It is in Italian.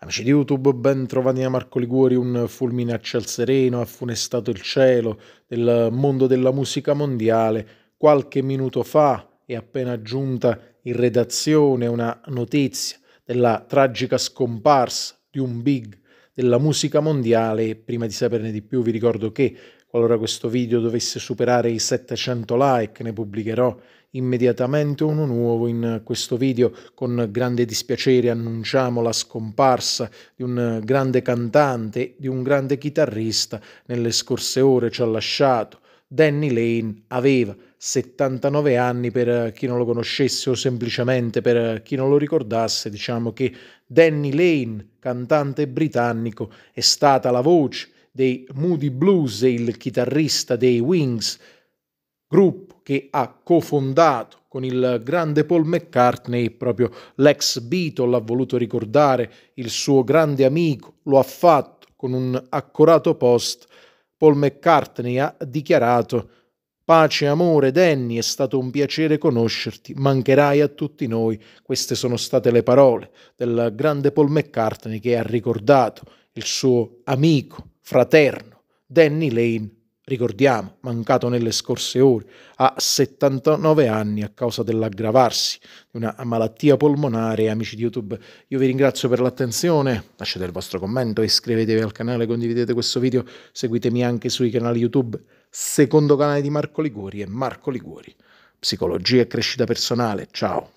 Amici di YouTube, ben trovati a Marco Liguori, un fulmine a ciel sereno, ha funestato il cielo del mondo della musica mondiale. Qualche minuto fa è appena giunta in redazione una notizia della tragica scomparsa di un big della musica mondiale. Prima di saperne di più vi ricordo che qualora questo video dovesse superare i 700 like ne pubblicherò immediatamente uno nuovo in questo video. Con grande dispiacere annunciamo la scomparsa di un grande cantante, di un grande chitarrista, nelle scorse ore ci ha lasciato. Danny Lane aveva 79 anni per chi non lo conoscesse o semplicemente per chi non lo ricordasse, diciamo che Danny Lane, cantante britannico, è stata la voce dei Moody Blues e il chitarrista dei Wings gruppo che ha cofondato con il grande Paul McCartney, proprio l'ex Beatle ha voluto ricordare il suo grande amico, lo ha fatto con un accorato post. Paul McCartney ha dichiarato Pace, amore, Danny, è stato un piacere conoscerti, mancherai a tutti noi. Queste sono state le parole del grande Paul McCartney che ha ricordato il suo amico, fraterno, Danny Lane, ricordiamo, mancato nelle scorse ore, a 79 anni a causa dell'aggravarsi di una malattia polmonare. Amici di YouTube, io vi ringrazio per l'attenzione, lasciate il vostro commento, iscrivetevi al canale, condividete questo video, seguitemi anche sui canali YouTube, secondo canale di Marco Liguori e Marco Liguori. Psicologia e crescita personale, ciao!